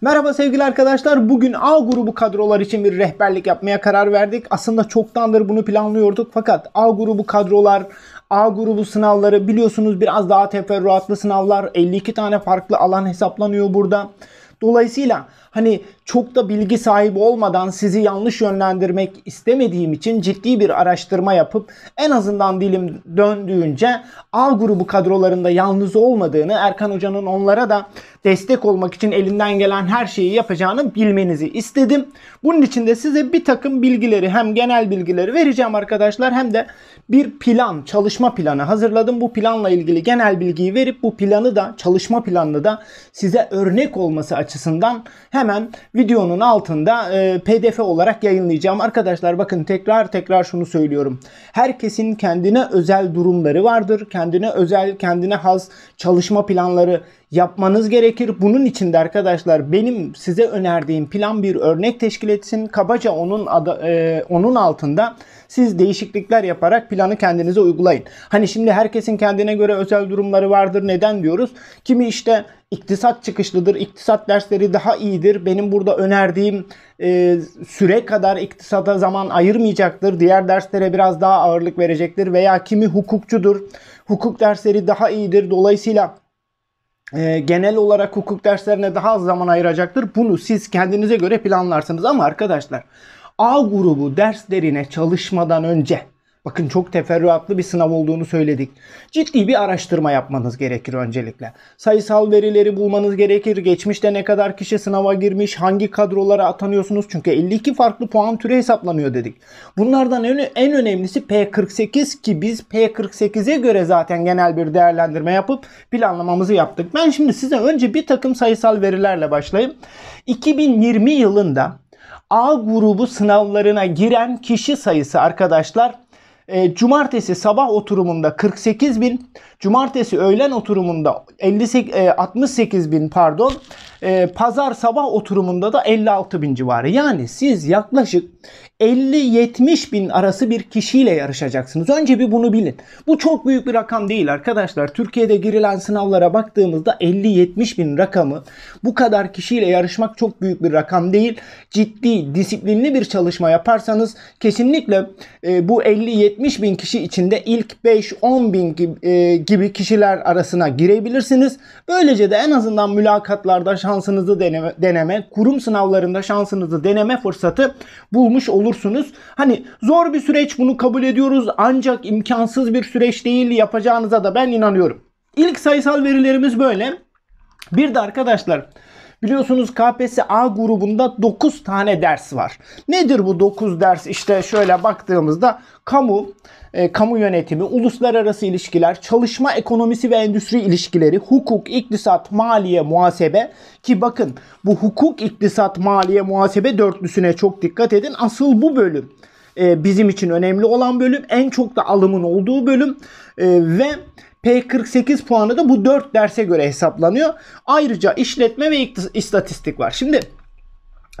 Merhaba sevgili arkadaşlar. Bugün A grubu kadrolar için bir rehberlik yapmaya karar verdik. Aslında çoktandır bunu planlıyorduk fakat A grubu kadrolar, A grubu sınavları biliyorsunuz biraz daha teferruatlı sınavlar. 52 tane farklı alan hesaplanıyor burada. Dolayısıyla hani çok da bilgi sahibi olmadan sizi yanlış yönlendirmek istemediğim için ciddi bir araştırma yapıp en azından dilim döndüğünce A grubu kadrolarında yalnız olmadığını Erkan Hoca'nın onlara da destek olmak için elinden gelen her şeyi yapacağını bilmenizi istedim. Bunun için de size bir takım bilgileri hem genel bilgileri vereceğim arkadaşlar hem de bir plan çalışma planı hazırladım. Bu planla ilgili genel bilgiyi verip bu planı da çalışma planını da size örnek olması açısından hem hemen videonun altında e, pdf olarak yayınlayacağım. Arkadaşlar bakın tekrar tekrar şunu söylüyorum. Herkesin kendine özel durumları vardır. Kendine özel, kendine has çalışma planları yapmanız gerekir. Bunun için de arkadaşlar benim size önerdiğim plan bir örnek teşkil etsin. Kabaca onun adı, e, onun altında siz değişiklikler yaparak planı kendinize uygulayın. Hani şimdi herkesin kendine göre özel durumları vardır. Neden diyoruz? Kimi işte iktisat çıkışlıdır, iktisat dersleri daha iyidir. Benim burada önerdiğim e, süre kadar iktisata zaman ayırmayacaktır. Diğer derslere biraz daha ağırlık verecektir. Veya kimi hukukçudur, hukuk dersleri daha iyidir. Dolayısıyla e, genel olarak hukuk derslerine daha az zaman ayıracaktır. Bunu siz kendinize göre planlarsınız ama arkadaşlar A grubu derslerine çalışmadan önce Bakın çok teferruatlı bir sınav olduğunu söyledik. Ciddi bir araştırma yapmanız gerekir öncelikle. Sayısal verileri bulmanız gerekir. Geçmişte ne kadar kişi sınava girmiş, hangi kadrolara atanıyorsunuz? Çünkü 52 farklı puan türü hesaplanıyor dedik. Bunlardan en önemlisi P48 ki biz P48'e göre zaten genel bir değerlendirme yapıp planlamamızı yaptık. Ben şimdi size önce bir takım sayısal verilerle başlayayım. 2020 yılında A grubu sınavlarına giren kişi sayısı arkadaşlar e, cumartesi sabah oturumunda 48 bin, cumartesi öğlen oturumunda 58, e, 68 bin pardon, e, pazar sabah oturumunda da 56 bin civarı. Yani siz yaklaşık 50-70 bin arası bir kişiyle yarışacaksınız. Önce bir bunu bilin. Bu çok büyük bir rakam değil arkadaşlar. Türkiye'de girilen sınavlara baktığımızda 50-70 bin rakamı bu kadar kişiyle yarışmak çok büyük bir rakam değil. Ciddi, disiplinli bir çalışma yaparsanız kesinlikle e, bu 50-70 bin kişi içinde ilk 5-10 bin gibi, e, gibi kişiler arasına girebilirsiniz. Böylece de en azından mülakatlarda şansınızı deneme, deneme kurum sınavlarında şansınızı deneme fırsatı bulmuş olursunuz olursunuz. Hani zor bir süreç bunu kabul ediyoruz ancak imkansız bir süreç değil yapacağınıza da ben inanıyorum. İlk sayısal verilerimiz böyle. Bir de arkadaşlar Biliyorsunuz KPSS A grubunda 9 tane ders var. Nedir bu 9 ders? İşte şöyle baktığımızda kamu, e, kamu yönetimi, uluslararası ilişkiler, çalışma ekonomisi ve endüstri ilişkileri, hukuk, iktisat, maliye, muhasebe ki bakın bu hukuk, iktisat, maliye, muhasebe dörtlüsüne çok dikkat edin. Asıl bu bölüm e, bizim için önemli olan bölüm, en çok da alımın olduğu bölüm e, ve P48 puanı da bu 4 derse göre hesaplanıyor. Ayrıca işletme ve istatistik var. Şimdi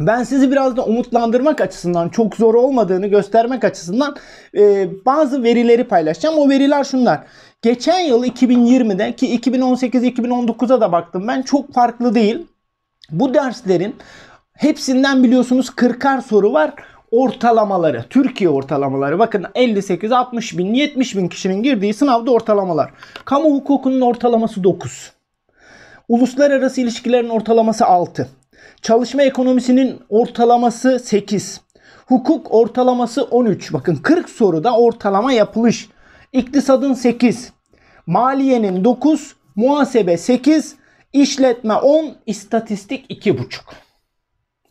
ben sizi biraz da umutlandırmak açısından çok zor olmadığını göstermek açısından e, bazı verileri paylaşacağım. O veriler şunlar. Geçen yıl 2020'de ki 2018-2019'a da baktım ben çok farklı değil. Bu derslerin hepsinden biliyorsunuz 40'ar soru var ortalamaları, Türkiye ortalamaları bakın 58, 60 bin, 70 bin kişinin girdiği sınavda ortalamalar. Kamu hukukunun ortalaması 9. Uluslararası ilişkilerin ortalaması 6. Çalışma ekonomisinin ortalaması 8. Hukuk ortalaması 13. Bakın 40 soruda ortalama yapılış. İktisadın 8. Maliyenin 9. Muhasebe 8. işletme 10. istatistik 2,5.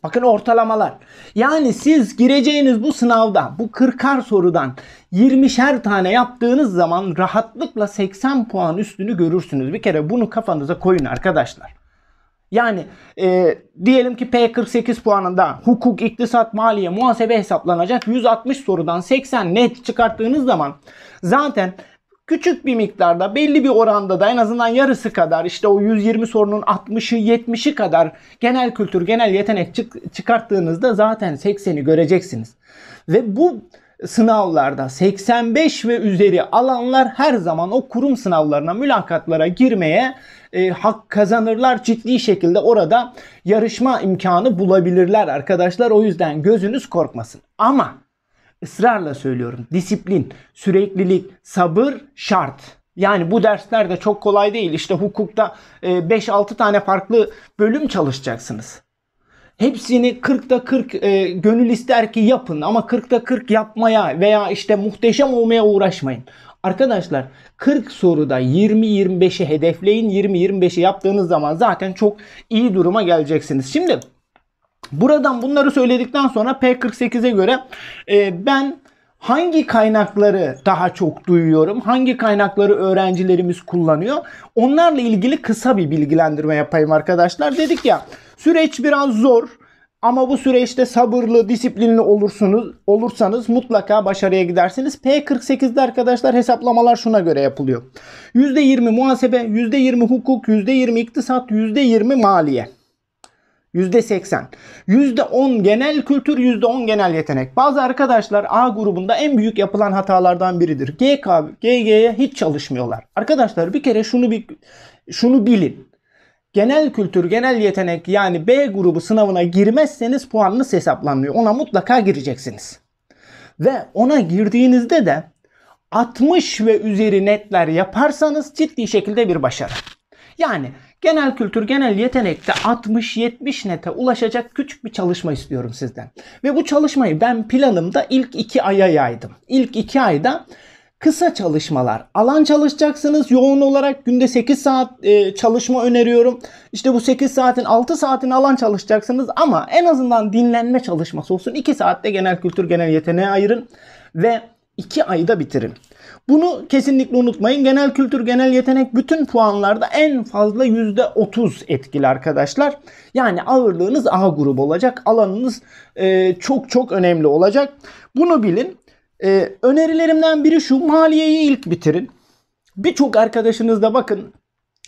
Bakın ortalamalar. Yani siz gireceğiniz bu sınavda bu 40'ar sorudan 20'şer tane yaptığınız zaman rahatlıkla 80 puan üstünü görürsünüz. Bir kere bunu kafanıza koyun arkadaşlar. Yani e, diyelim ki P48 puanında hukuk, iktisat, maliye, muhasebe hesaplanacak 160 sorudan 80 net çıkarttığınız zaman zaten küçük bir miktarda belli bir oranda da en azından yarısı kadar işte o 120 sorunun 60'ı 70'i kadar genel kültür genel yetenek çık çıkarttığınızda zaten 80'i göreceksiniz. Ve bu sınavlarda 85 ve üzeri alanlar her zaman o kurum sınavlarına mülakatlara girmeye e, hak kazanırlar ciddi şekilde orada yarışma imkanı bulabilirler arkadaşlar o yüzden gözünüz korkmasın ama Israrla söylüyorum. Disiplin, süreklilik, sabır şart. Yani bu dersler de çok kolay değil. İşte hukukta 5-6 e, tane farklı bölüm çalışacaksınız. Hepsini 40'ta 40 e, gönül ister ki yapın ama 40'ta 40 yapmaya veya işte muhteşem olmaya uğraşmayın. Arkadaşlar 40 soruda 20-25'i hedefleyin. 20-25'i yaptığınız zaman zaten çok iyi duruma geleceksiniz. Şimdi Buradan bunları söyledikten sonra P48'e göre e, ben hangi kaynakları daha çok duyuyorum, hangi kaynakları öğrencilerimiz kullanıyor onlarla ilgili kısa bir bilgilendirme yapayım arkadaşlar. Dedik ya süreç biraz zor. Ama bu süreçte sabırlı, disiplinli olursunuz, olursanız mutlaka başarıya gidersiniz. P48'de arkadaşlar hesaplamalar şuna göre yapılıyor. %20 muhasebe, %20 hukuk, %20 iktisat, %20 maliye. %80. %10 genel kültür, %10 genel yetenek. Bazı arkadaşlar A grubunda en büyük yapılan hatalardan biridir. GK, GG'ye hiç çalışmıyorlar. Arkadaşlar bir kere şunu bir şunu bilin. Genel kültür, genel yetenek yani B grubu sınavına girmezseniz puanınız hesaplanmıyor. Ona mutlaka gireceksiniz. Ve ona girdiğinizde de 60 ve üzeri netler yaparsanız ciddi şekilde bir başarı. Yani genel kültür, genel yetenekte 60-70 nete ulaşacak küçük bir çalışma istiyorum sizden. Ve bu çalışmayı ben planımda ilk iki aya yaydım. İlk iki ayda kısa çalışmalar. Alan çalışacaksınız yoğun olarak günde 8 saat e, çalışma öneriyorum. İşte bu 8 saatin 6 saatin alan çalışacaksınız ama en azından dinlenme çalışması olsun. 2 saatte genel kültür genel yeteneğe ayırın ve 2 ayda bitirin. Bunu kesinlikle unutmayın. Genel kültür, genel yetenek bütün puanlarda en fazla %30 etkili arkadaşlar. Yani ağırlığınız A grubu olacak. Alanınız e, çok çok önemli olacak. Bunu bilin. E, önerilerimden biri şu maliyeyi ilk bitirin. Birçok arkadaşınızda bakın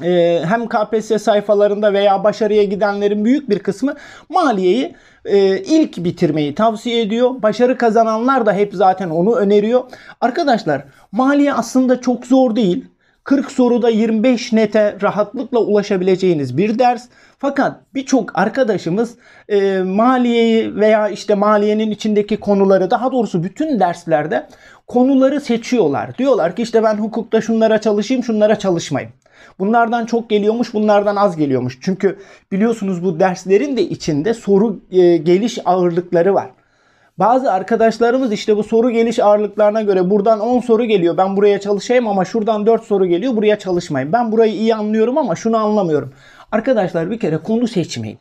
e, hem KPSS sayfalarında veya başarıya gidenlerin büyük bir kısmı maliyeyi e, ilk bitirmeyi tavsiye ediyor. Başarı kazananlar da hep zaten onu öneriyor. Arkadaşlar maliye aslında çok zor değil. 40 soruda 25 nete rahatlıkla ulaşabileceğiniz bir ders. Fakat birçok arkadaşımız e, maliyeyi veya işte maliyenin içindeki konuları daha doğrusu bütün derslerde konuları seçiyorlar. Diyorlar ki işte ben hukukta şunlara çalışayım şunlara çalışmayayım. Bunlardan çok geliyormuş, bunlardan az geliyormuş. Çünkü biliyorsunuz bu derslerin de içinde soru e, geliş ağırlıkları var. Bazı arkadaşlarımız işte bu soru geliş ağırlıklarına göre buradan 10 soru geliyor. Ben buraya çalışayım ama şuradan 4 soru geliyor. Buraya çalışmayın. Ben burayı iyi anlıyorum ama şunu anlamıyorum. Arkadaşlar bir kere konu seçmeyin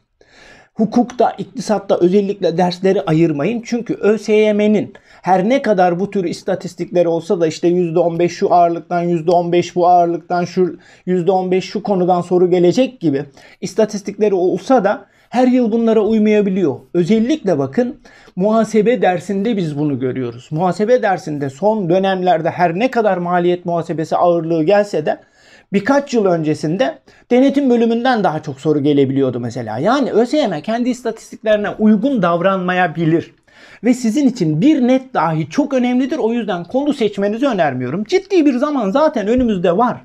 hukukta, iktisatta özellikle dersleri ayırmayın. Çünkü ÖSYM'nin her ne kadar bu tür istatistikleri olsa da işte %15 şu ağırlıktan, %15 bu ağırlıktan, şu %15 şu konudan soru gelecek gibi istatistikleri olsa da her yıl bunlara uymayabiliyor. Özellikle bakın muhasebe dersinde biz bunu görüyoruz. Muhasebe dersinde son dönemlerde her ne kadar maliyet muhasebesi ağırlığı gelse de birkaç yıl öncesinde denetim bölümünden daha çok soru gelebiliyordu mesela. Yani ÖSYM kendi istatistiklerine uygun davranmayabilir. Ve sizin için bir net dahi çok önemlidir. O yüzden konu seçmenizi önermiyorum. Ciddi bir zaman zaten önümüzde var.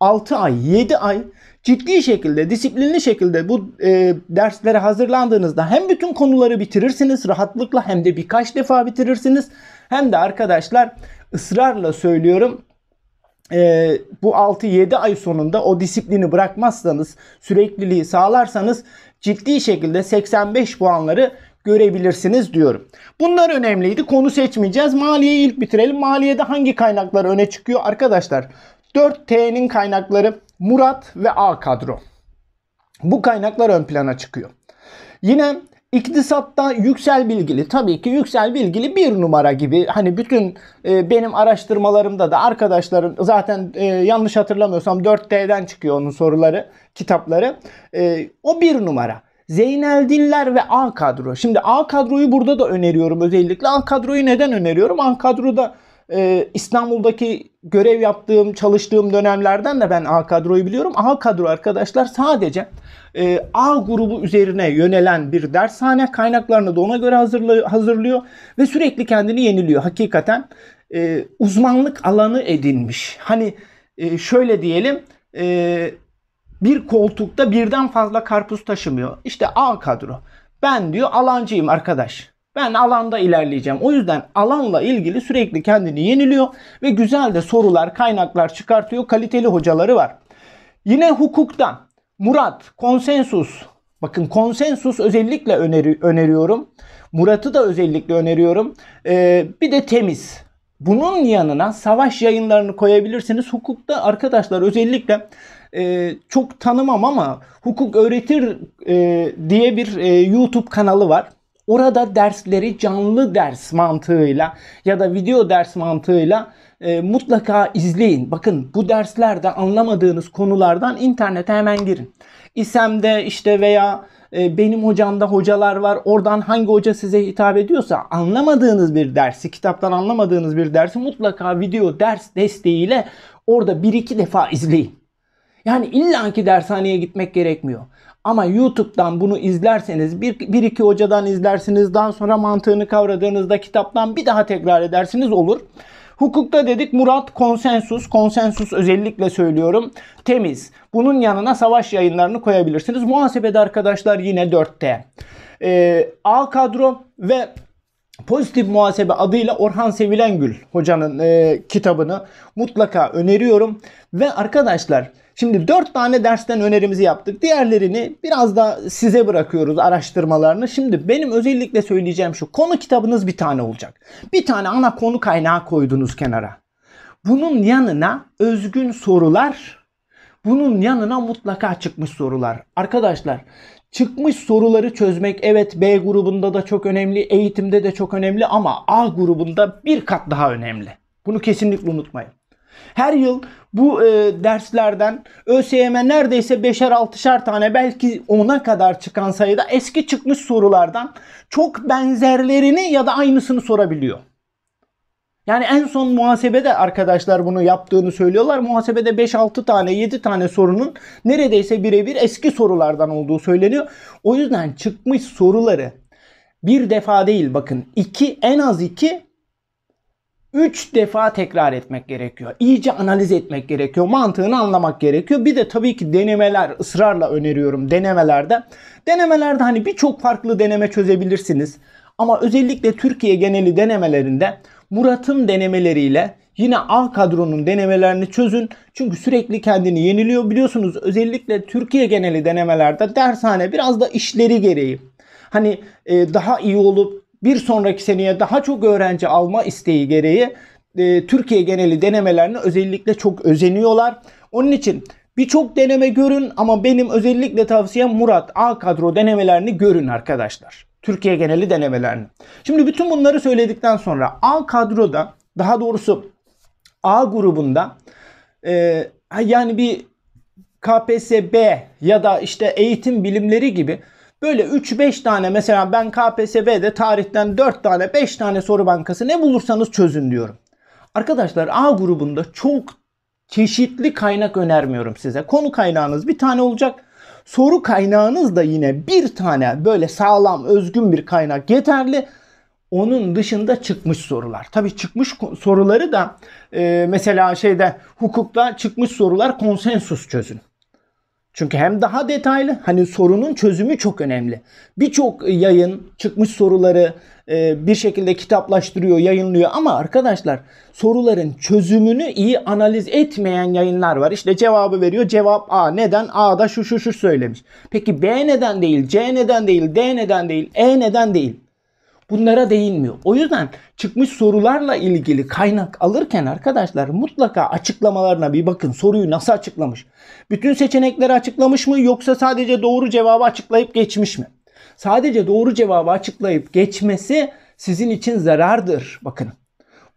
6 ay, 7 ay ciddi şekilde, disiplinli şekilde bu e, derslere hazırlandığınızda hem bütün konuları bitirirsiniz rahatlıkla hem de birkaç defa bitirirsiniz. Hem de arkadaşlar ısrarla söylüyorum e, bu 6-7 ay sonunda o disiplini bırakmazsanız, sürekliliği sağlarsanız ciddi şekilde 85 puanları görebilirsiniz diyorum. Bunlar önemliydi. Konu seçmeyeceğiz. Maliyeyi ilk bitirelim. Maliyede hangi kaynaklar öne çıkıyor? Arkadaşlar 4T'nin kaynakları Murat ve A kadro. Bu kaynaklar ön plana çıkıyor. Yine İktisatta Yüksel Bilgili tabii ki Yüksel Bilgili bir numara gibi hani bütün e, benim araştırmalarımda da arkadaşlarım zaten e, yanlış hatırlamıyorsam 4D'den çıkıyor onun soruları kitapları e, o bir numara. Zeynel Diller ve A kadro. Şimdi A kadroyu burada da öneriyorum özellikle. A kadroyu neden öneriyorum? A kadroda e, İstanbul'daki görev yaptığım, çalıştığım dönemlerden de ben A kadroyu biliyorum. A kadro arkadaşlar sadece e, A grubu üzerine yönelen bir dershane kaynaklarını da ona göre hazırlı, hazırlıyor ve sürekli kendini yeniliyor. Hakikaten e, uzmanlık alanı edinmiş. Hani e, şöyle diyelim e, bir koltukta birden fazla karpuz taşımıyor. İşte A kadro. Ben diyor alancıyım arkadaş. Ben alanda ilerleyeceğim. O yüzden alanla ilgili sürekli kendini yeniliyor ve güzel de sorular, kaynaklar çıkartıyor. Kaliteli hocaları var. Yine hukuktan Murat, konsensus. Bakın konsensus özellikle öneri, öneriyorum. Murat'ı da özellikle öneriyorum. Ee, bir de temiz. Bunun yanına savaş yayınlarını koyabilirsiniz. Hukukta arkadaşlar özellikle e, çok tanımam ama hukuk öğretir e, diye bir e, YouTube kanalı var. Orada dersleri canlı ders mantığıyla ya da video ders mantığıyla e, mutlaka izleyin. Bakın bu derslerde anlamadığınız konulardan internete hemen girin. İSEM'de işte veya e, benim hocamda hocalar var. Oradan hangi hoca size hitap ediyorsa anlamadığınız bir dersi, kitaptan anlamadığınız bir dersi mutlaka video ders desteğiyle orada bir iki defa izleyin. Yani illaki dershaneye gitmek gerekmiyor. Ama YouTube'dan bunu izlerseniz bir, bir iki hocadan izlersiniz. Daha sonra mantığını kavradığınızda kitaptan bir daha tekrar edersiniz olur. Hukukta dedik Murat konsensus. Konsensus özellikle söylüyorum. Temiz. Bunun yanına savaş yayınlarını koyabilirsiniz. Muhasebede arkadaşlar yine 4'te. Ee, A kadro ve Pozitif Muhasebe adıyla Orhan Sevilengül hocanın e, kitabını mutlaka öneriyorum. Ve arkadaşlar Şimdi dört tane dersten önerimizi yaptık. Diğerlerini biraz da size bırakıyoruz araştırmalarını. Şimdi benim özellikle söyleyeceğim şu. Konu kitabınız bir tane olacak. Bir tane ana konu kaynağı koydunuz kenara. Bunun yanına özgün sorular, bunun yanına mutlaka çıkmış sorular. Arkadaşlar Çıkmış soruları çözmek evet B grubunda da çok önemli, eğitimde de çok önemli ama A grubunda bir kat daha önemli. Bunu kesinlikle unutmayın. Her yıl bu e, derslerden ÖSYM neredeyse 5'er 6'şer tane belki 10'a kadar çıkan sayıda eski çıkmış sorulardan çok benzerlerini ya da aynısını sorabiliyor. Yani en son muhasebede arkadaşlar bunu yaptığını söylüyorlar. Muhasebede 5-6 tane 7 tane sorunun neredeyse birebir eski sorulardan olduğu söyleniyor. O yüzden çıkmış soruları bir defa değil bakın iki en az iki 3 defa tekrar etmek gerekiyor. İyice analiz etmek gerekiyor. Mantığını anlamak gerekiyor. Bir de tabii ki denemeler ısrarla öneriyorum denemelerde. Denemelerde hani birçok farklı deneme çözebilirsiniz. Ama özellikle Türkiye geneli denemelerinde Murat'ın denemeleriyle yine A kadronun denemelerini çözün. Çünkü sürekli kendini yeniliyor. Biliyorsunuz özellikle Türkiye geneli denemelerde dershane biraz da işleri gereği. Hani e, daha iyi olup bir sonraki seneye daha çok öğrenci alma isteği gereği e, Türkiye geneli denemelerine özellikle çok özeniyorlar. Onun için birçok deneme görün ama benim özellikle tavsiyem Murat A kadro denemelerini görün arkadaşlar. Türkiye geneli denemelerini. Şimdi bütün bunları söyledikten sonra A kadroda daha doğrusu A grubunda e, yani bir KPSB ya da işte eğitim bilimleri gibi Böyle 3-5 tane mesela ben KPSB'de tarihten 4 tane 5 tane soru bankası ne bulursanız çözün diyorum. Arkadaşlar A grubunda çok çeşitli kaynak önermiyorum size. Konu kaynağınız bir tane olacak. Soru kaynağınız da yine bir tane böyle sağlam özgün bir kaynak yeterli. Onun dışında çıkmış sorular. Tabi çıkmış soruları da e, mesela şeyde hukukta çıkmış sorular konsensus çözün. Çünkü hem daha detaylı hani sorunun çözümü çok önemli. Birçok yayın çıkmış soruları e, bir şekilde kitaplaştırıyor, yayınlıyor ama arkadaşlar soruların çözümünü iyi analiz etmeyen yayınlar var. İşte cevabı veriyor. Cevap A. Neden? A da şu şu şu söylemiş. Peki B neden değil? C neden değil? D neden değil? E neden değil? bunlara değinmiyor. O yüzden çıkmış sorularla ilgili kaynak alırken arkadaşlar mutlaka açıklamalarına bir bakın. Soruyu nasıl açıklamış? Bütün seçenekleri açıklamış mı yoksa sadece doğru cevabı açıklayıp geçmiş mi? Sadece doğru cevabı açıklayıp geçmesi sizin için zarardır. Bakın.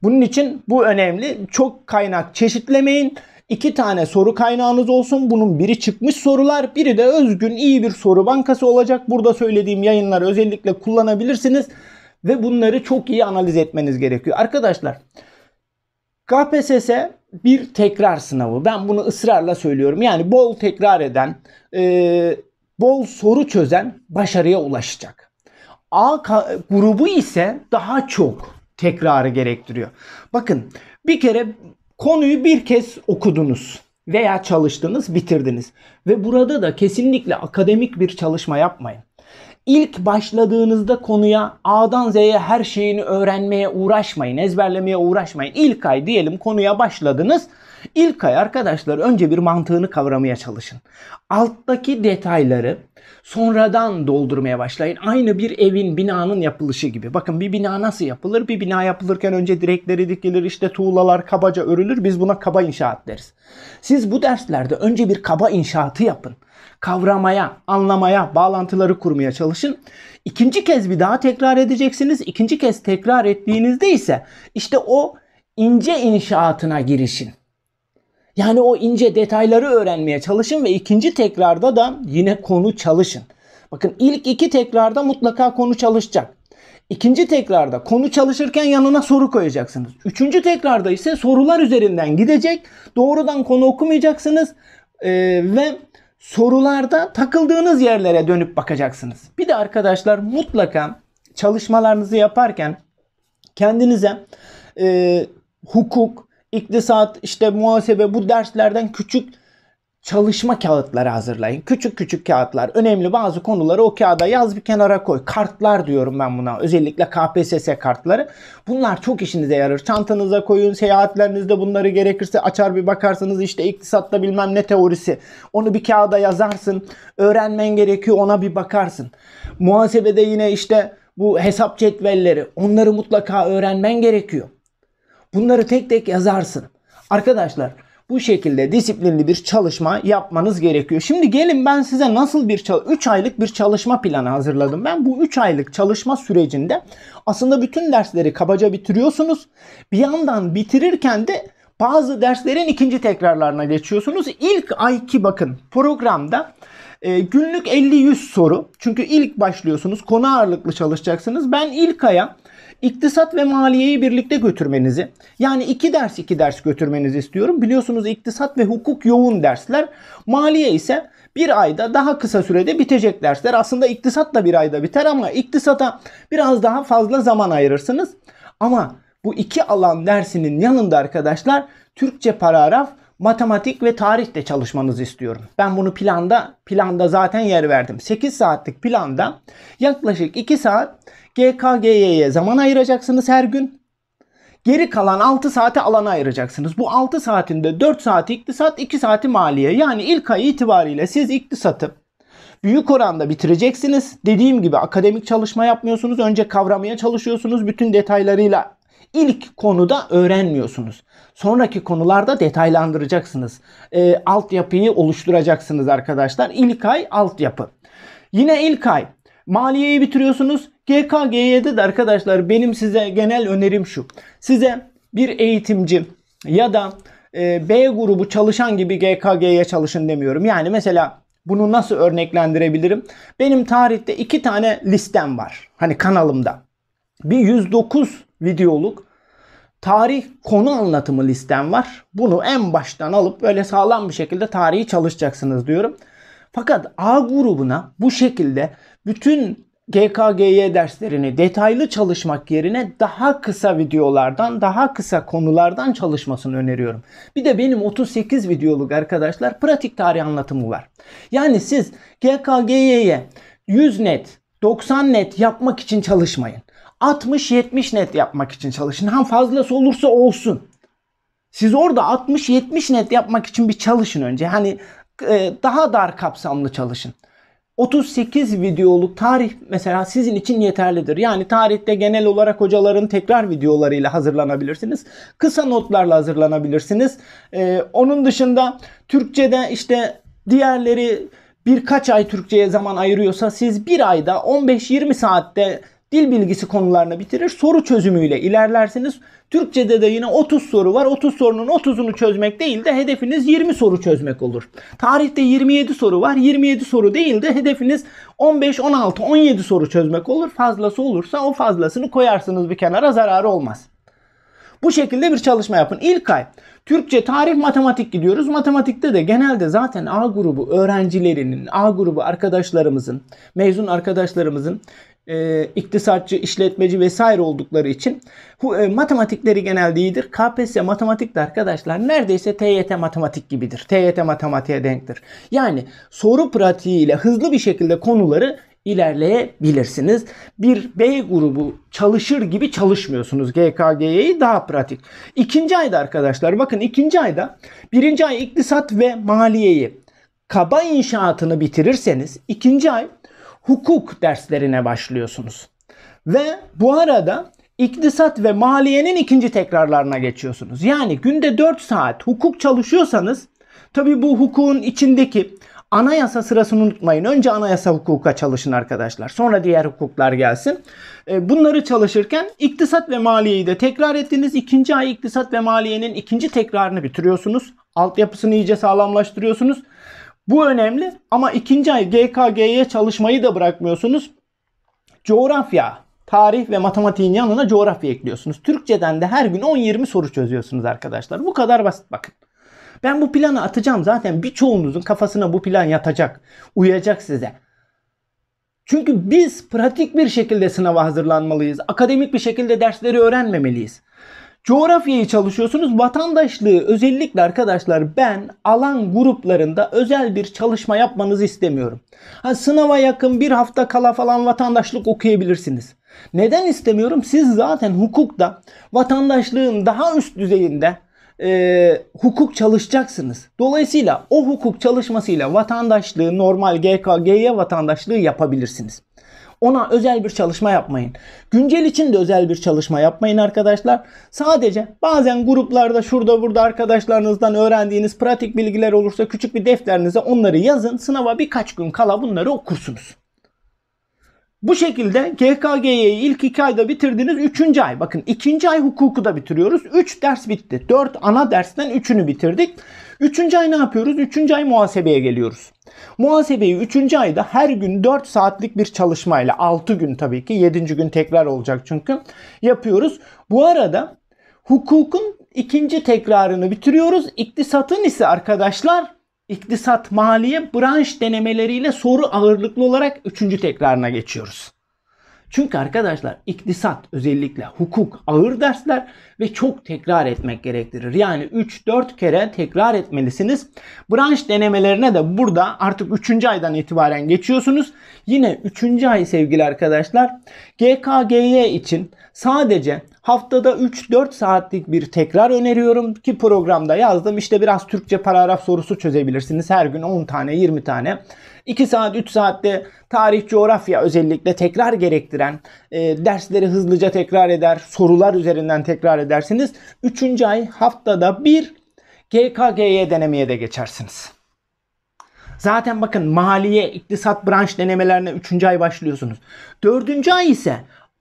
Bunun için bu önemli. Çok kaynak çeşitlemeyin. İki tane soru kaynağınız olsun. Bunun biri çıkmış sorular, biri de özgün iyi bir soru bankası olacak. Burada söylediğim yayınları özellikle kullanabilirsiniz ve bunları çok iyi analiz etmeniz gerekiyor. Arkadaşlar KPSS bir tekrar sınavı. Ben bunu ısrarla söylüyorum. Yani bol tekrar eden, e, bol soru çözen başarıya ulaşacak. A grubu ise daha çok tekrarı gerektiriyor. Bakın bir kere konuyu bir kez okudunuz veya çalıştınız, bitirdiniz. Ve burada da kesinlikle akademik bir çalışma yapmayın. İlk başladığınızda konuya A'dan Z'ye her şeyini öğrenmeye uğraşmayın, ezberlemeye uğraşmayın. İlk ay diyelim konuya başladınız. İlk ay arkadaşlar önce bir mantığını kavramaya çalışın. Alttaki detayları sonradan doldurmaya başlayın. Aynı bir evin, binanın yapılışı gibi. Bakın bir bina nasıl yapılır? Bir bina yapılırken önce direkleri dikilir, işte tuğlalar kabaca örülür. Biz buna kaba inşaat deriz. Siz bu derslerde önce bir kaba inşaatı yapın. Kavramaya, anlamaya, bağlantıları kurmaya çalışın. İkinci kez bir daha tekrar edeceksiniz. İkinci kez tekrar ettiğinizde ise işte o ince inşaatına girişin. Yani o ince detayları öğrenmeye çalışın ve ikinci tekrarda da yine konu çalışın. Bakın ilk iki tekrarda mutlaka konu çalışacak. İkinci tekrarda konu çalışırken yanına soru koyacaksınız. Üçüncü tekrarda ise sorular üzerinden gidecek. Doğrudan konu okumayacaksınız. Ee, ve sorularda takıldığınız yerlere dönüp bakacaksınız. Bir de arkadaşlar mutlaka çalışmalarınızı yaparken kendinize e, hukuk, iktisat, işte muhasebe bu derslerden küçük çalışma kağıtları hazırlayın. Küçük küçük kağıtlar. Önemli bazı konuları o kağıda yaz bir kenara koy. Kartlar diyorum ben buna. Özellikle KPSS kartları. Bunlar çok işinize yarar. Çantanıza koyun. Seyahatlerinizde bunları gerekirse açar bir bakarsınız. işte iktisatta bilmem ne teorisi. Onu bir kağıda yazarsın. Öğrenmen gerekiyor ona bir bakarsın. Muhasebede yine işte bu hesap cetvelleri. Onları mutlaka öğrenmen gerekiyor. Bunları tek tek yazarsın. Arkadaşlar bu şekilde disiplinli bir çalışma yapmanız gerekiyor. Şimdi gelin ben size nasıl bir 3 aylık bir çalışma planı hazırladım. Ben bu 3 aylık çalışma sürecinde aslında bütün dersleri kabaca bitiriyorsunuz. Bir yandan bitirirken de bazı derslerin ikinci tekrarlarına geçiyorsunuz. İlk ayki bakın programda e, günlük 50-100 soru. Çünkü ilk başlıyorsunuz. Konu ağırlıklı çalışacaksınız. Ben ilk aya İktisat ve maliyeyi birlikte götürmenizi yani iki ders iki ders götürmenizi istiyorum. Biliyorsunuz iktisat ve hukuk yoğun dersler. Maliye ise bir ayda daha kısa sürede bitecek dersler. Aslında iktisat da bir ayda biter ama iktisata biraz daha fazla zaman ayırırsınız. Ama bu iki alan dersinin yanında arkadaşlar Türkçe paragraf matematik ve tarih de çalışmanızı istiyorum. Ben bunu planda planda zaten yer verdim. 8 saatlik planda yaklaşık 2 saat GKGY'ye zaman ayıracaksınız her gün. Geri kalan 6 saati alana ayıracaksınız. Bu 6 saatinde 4 saati iktisat, 2 saati maliye. Yani ilk ay itibariyle siz iktisatı büyük oranda bitireceksiniz. Dediğim gibi akademik çalışma yapmıyorsunuz. Önce kavramaya çalışıyorsunuz bütün detaylarıyla ilk konuda öğrenmiyorsunuz. Sonraki konularda detaylandıracaksınız. E, altyapıyı oluşturacaksınız arkadaşlar. İlk ay altyapı. Yine ilk ay maliyeyi bitiriyorsunuz. GKG'de de arkadaşlar benim size genel önerim şu. Size bir eğitimci ya da e, B grubu çalışan gibi GKG'ye çalışın demiyorum. Yani mesela bunu nasıl örneklendirebilirim? Benim tarihte iki tane listem var. Hani kanalımda. Bir 109 videoluk tarih konu anlatımı listem var. Bunu en baştan alıp böyle sağlam bir şekilde tarihi çalışacaksınız diyorum. Fakat A grubuna bu şekilde bütün GKGY derslerini detaylı çalışmak yerine daha kısa videolardan, daha kısa konulardan çalışmasını öneriyorum. Bir de benim 38 videoluk arkadaşlar pratik tarih anlatımı var. Yani siz GKGY'ye 100 net, 90 net yapmak için çalışmayın. 60-70 net yapmak için çalışın. Hem fazlası olursa olsun. Siz orada 60-70 net yapmak için bir çalışın önce. Hani e, daha dar kapsamlı çalışın. 38 videoluk tarih mesela sizin için yeterlidir. Yani tarihte genel olarak hocaların tekrar videolarıyla hazırlanabilirsiniz. Kısa notlarla hazırlanabilirsiniz. Ee, onun dışında Türkçe'de işte diğerleri birkaç ay Türkçe'ye zaman ayırıyorsa siz bir ayda 15-20 saatte dil bilgisi konularını bitirir. Soru çözümüyle ilerlersiniz. Türkçede de yine 30 soru var. 30 sorunun 30'unu çözmek değil de hedefiniz 20 soru çözmek olur. Tarihte 27 soru var. 27 soru değil de hedefiniz 15, 16, 17 soru çözmek olur. Fazlası olursa o fazlasını koyarsınız bir kenara zararı olmaz. Bu şekilde bir çalışma yapın. İlk ay Türkçe, tarih, matematik gidiyoruz. Matematikte de genelde zaten A grubu öğrencilerinin, A grubu arkadaşlarımızın, mezun arkadaşlarımızın e, iktisatçı, işletmeci vesaire oldukları için bu, e, matematikleri genelde iyidir. KPSS matematik de arkadaşlar neredeyse TYT matematik gibidir. TYT matematiğe denktir. Yani soru pratiğiyle hızlı bir şekilde konuları ilerleyebilirsiniz. Bir B grubu çalışır gibi çalışmıyorsunuz. GKG'yi daha pratik. İkinci ayda arkadaşlar bakın ikinci ayda birinci ay iktisat ve maliyeyi kaba inşaatını bitirirseniz ikinci ay hukuk derslerine başlıyorsunuz. Ve bu arada iktisat ve maliyenin ikinci tekrarlarına geçiyorsunuz. Yani günde 4 saat hukuk çalışıyorsanız tabi bu hukukun içindeki anayasa sırasını unutmayın. Önce anayasa hukuka çalışın arkadaşlar. Sonra diğer hukuklar gelsin. E, bunları çalışırken iktisat ve maliyeyi de tekrar ettiniz. İkinci ay iktisat ve maliyenin ikinci tekrarını bitiriyorsunuz. Altyapısını iyice sağlamlaştırıyorsunuz. Bu önemli ama ikinci ay GKG'ye çalışmayı da bırakmıyorsunuz. Coğrafya, tarih ve matematiğin yanına coğrafya ekliyorsunuz. Türkçeden de her gün 10-20 soru çözüyorsunuz arkadaşlar. Bu kadar basit bakın. Ben bu planı atacağım zaten birçoğunuzun kafasına bu plan yatacak. Uyacak size. Çünkü biz pratik bir şekilde sınava hazırlanmalıyız. Akademik bir şekilde dersleri öğrenmemeliyiz. Coğrafyayı çalışıyorsunuz. Vatandaşlığı özellikle arkadaşlar ben alan gruplarında özel bir çalışma yapmanızı istemiyorum. Ha, sınava yakın bir hafta kala falan vatandaşlık okuyabilirsiniz. Neden istemiyorum? Siz zaten hukukta vatandaşlığın daha üst düzeyinde e, hukuk çalışacaksınız. Dolayısıyla o hukuk çalışmasıyla vatandaşlığı normal GKG'ye vatandaşlığı yapabilirsiniz. Ona özel bir çalışma yapmayın. Güncel için de özel bir çalışma yapmayın arkadaşlar. Sadece bazen gruplarda şurada burada arkadaşlarınızdan öğrendiğiniz pratik bilgiler olursa küçük bir defterinize onları yazın. Sınava birkaç gün kala bunları okursunuz. Bu şekilde GKG'yi ilk iki ayda bitirdiniz. Üçüncü ay bakın ikinci ay hukuku da bitiriyoruz. Üç ders bitti. Dört ana dersten üçünü bitirdik. Üçüncü ay ne yapıyoruz? Üçüncü ay muhasebeye geliyoruz. Muhasebeyi 3. ayda her gün 4 saatlik bir çalışmayla 6 gün tabii ki 7. gün tekrar olacak çünkü yapıyoruz. Bu arada hukukun ikinci tekrarını bitiriyoruz. İktisatın ise arkadaşlar iktisat maliye branş denemeleriyle soru ağırlıklı olarak 3. tekrarına geçiyoruz. Çünkü arkadaşlar iktisat özellikle hukuk ağır dersler ve çok tekrar etmek gerektirir. Yani 3-4 kere tekrar etmelisiniz. Branş denemelerine de burada artık 3. aydan itibaren geçiyorsunuz. Yine 3. ay sevgili arkadaşlar GKGY için sadece haftada 3-4 saatlik bir tekrar öneriyorum ki programda yazdım. İşte biraz Türkçe paragraf sorusu çözebilirsiniz. Her gün 10 tane 20 tane 2 saat 3 saatte tarih coğrafya özellikle tekrar gerektiren e, dersleri hızlıca tekrar eder. Sorular üzerinden tekrar edersiniz. 3. ay haftada bir GKG'ye denemeye de geçersiniz. Zaten bakın maliye, iktisat branş denemelerine 3. ay başlıyorsunuz. 4. ay ise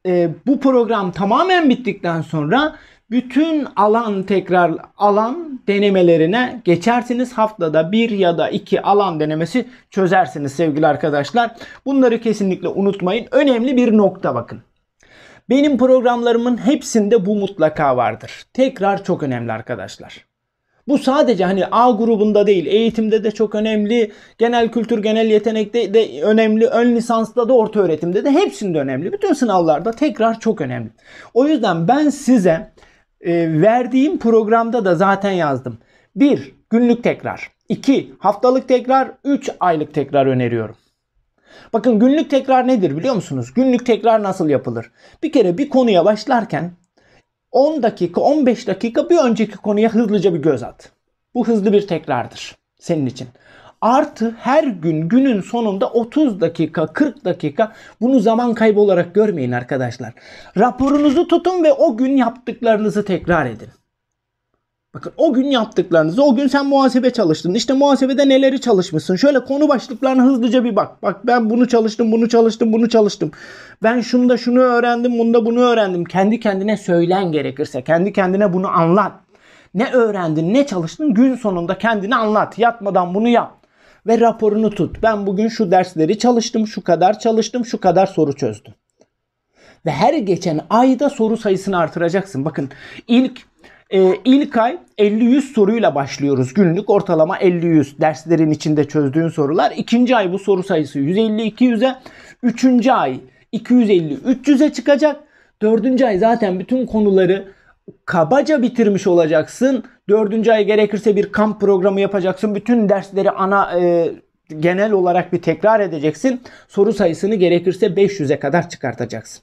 e, bu program tamamen bittikten sonra bütün alan tekrar alan denemelerine geçersiniz. Haftada bir ya da iki alan denemesi çözersiniz sevgili arkadaşlar. Bunları kesinlikle unutmayın. Önemli bir nokta bakın. Benim programlarımın hepsinde bu mutlaka vardır. Tekrar çok önemli arkadaşlar. Bu sadece hani A grubunda değil, eğitimde de çok önemli, genel kültür, genel yetenekte de önemli, ön lisansta da, orta öğretimde de hepsinde önemli. Bütün sınavlarda tekrar çok önemli. O yüzden ben size e, verdiğim programda da zaten yazdım. 1. Günlük tekrar. 2. Haftalık tekrar. 3. Aylık tekrar öneriyorum. Bakın günlük tekrar nedir biliyor musunuz? Günlük tekrar nasıl yapılır? Bir kere bir konuya başlarken 10 dakika 15 dakika bir önceki konuya hızlıca bir göz at. Bu hızlı bir tekrardır senin için. Artı her gün günün sonunda 30 dakika 40 dakika bunu zaman kaybı olarak görmeyin arkadaşlar. Raporunuzu tutun ve o gün yaptıklarınızı tekrar edin. Bakın o gün yaptıklarınızı, o gün sen muhasebe çalıştın. İşte muhasebede neleri çalışmışsın? Şöyle konu başlıklarına hızlıca bir bak. Bak ben bunu çalıştım, bunu çalıştım, bunu çalıştım. Ben şunu da şunu öğrendim, bunda bunu öğrendim. Kendi kendine söylen gerekirse. Kendi kendine bunu anlat. Ne öğrendin, ne çalıştın gün sonunda kendini anlat. Yatmadan bunu yap ve raporunu tut. Ben bugün şu dersleri çalıştım, şu kadar çalıştım, şu kadar soru çözdüm. Ve her geçen ayda soru sayısını artıracaksın. Bakın ilk e, ilk ay 50-100 soruyla başlıyoruz. Günlük ortalama 50-100 derslerin içinde çözdüğün sorular. İkinci ay bu soru sayısı 150-200'e. Üçüncü ay 250-300'e çıkacak. Dördüncü ay zaten bütün konuları kabaca bitirmiş olacaksın. Dördüncü ay gerekirse bir kamp programı yapacaksın. Bütün dersleri ana e, genel olarak bir tekrar edeceksin. Soru sayısını gerekirse 500'e kadar çıkartacaksın.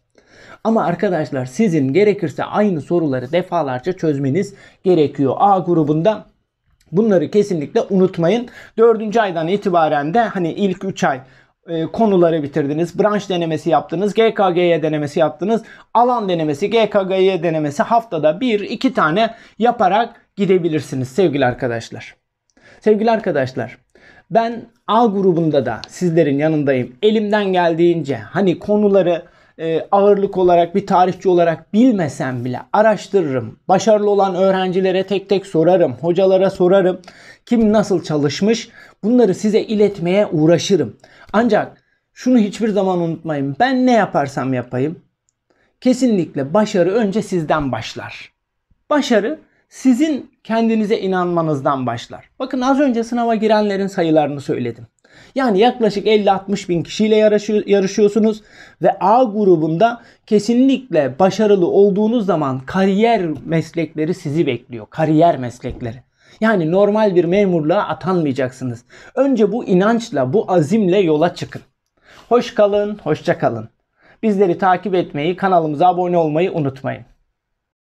Ama arkadaşlar sizin gerekirse aynı soruları defalarca çözmeniz gerekiyor. A grubunda bunları kesinlikle unutmayın. Dördüncü aydan itibaren de hani ilk 3 ay e, konuları bitirdiniz. Branş denemesi yaptınız. GKG'ye denemesi yaptınız. Alan denemesi, GKG'ye denemesi haftada 1-2 tane yaparak gidebilirsiniz sevgili arkadaşlar. Sevgili arkadaşlar ben A grubunda da sizlerin yanındayım. Elimden geldiğince hani konuları e, ağırlık olarak bir tarihçi olarak bilmesem bile araştırırım. Başarılı olan öğrencilere tek tek sorarım. Hocalara sorarım. Kim nasıl çalışmış bunları size iletmeye uğraşırım. Ancak şunu hiçbir zaman unutmayın. Ben ne yaparsam yapayım kesinlikle başarı önce sizden başlar. Başarı sizin kendinize inanmanızdan başlar. Bakın az önce sınava girenlerin sayılarını söyledim. Yani yaklaşık 50-60 bin kişiyle yarışıyorsunuz ve A grubunda kesinlikle başarılı olduğunuz zaman kariyer meslekleri sizi bekliyor. Kariyer meslekleri. Yani normal bir memurluğa atanmayacaksınız. Önce bu inançla, bu azimle yola çıkın. Hoş kalın, hoşça kalın. Bizleri takip etmeyi, kanalımıza abone olmayı unutmayın.